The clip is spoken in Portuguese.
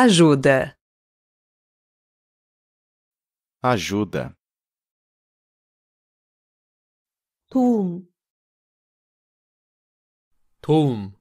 Ajuda. Ajuda. 도움 도움